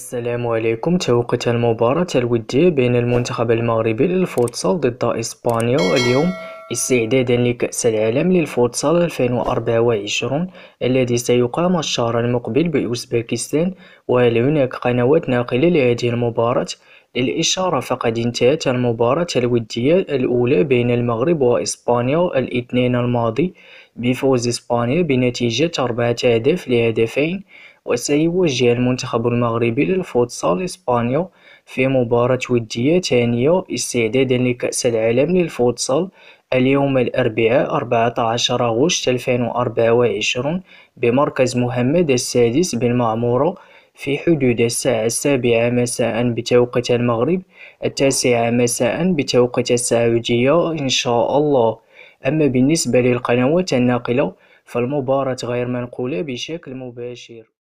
السلام عليكم توقت المباراة الودية بين المنتخب المغربي للفوتسال ضد إسبانيا اليوم استعدادا لكأس العالم للفوتسال 2024 الذي سيقام الشهر المقبل بأوزبكستان وهل هناك قنوات ناقلة لهذه المباراة؟ للإشارة فقد انتهت المباراة الودية الأولى بين المغرب وإسبانيا الاثنين الماضي بفوز إسبانيا بنتيجة أربعة أهداف لهدفين وسيوجه المنتخب المغربي للفوتسال إسبانيا في مباراة ودية ثانية استعدادا لكأس العالم للفوتسال اليوم الأربعاء 14 غشت 2024 بمركز محمد السادس بالمعمورة في حدود الساعة السابعة مساء بتوقيت المغرب التاسعة مساء بتوقيت السعودية إن شاء الله أما بالنسبة للقنوات الناقلة فالمباراة غير منقولة بشكل مباشر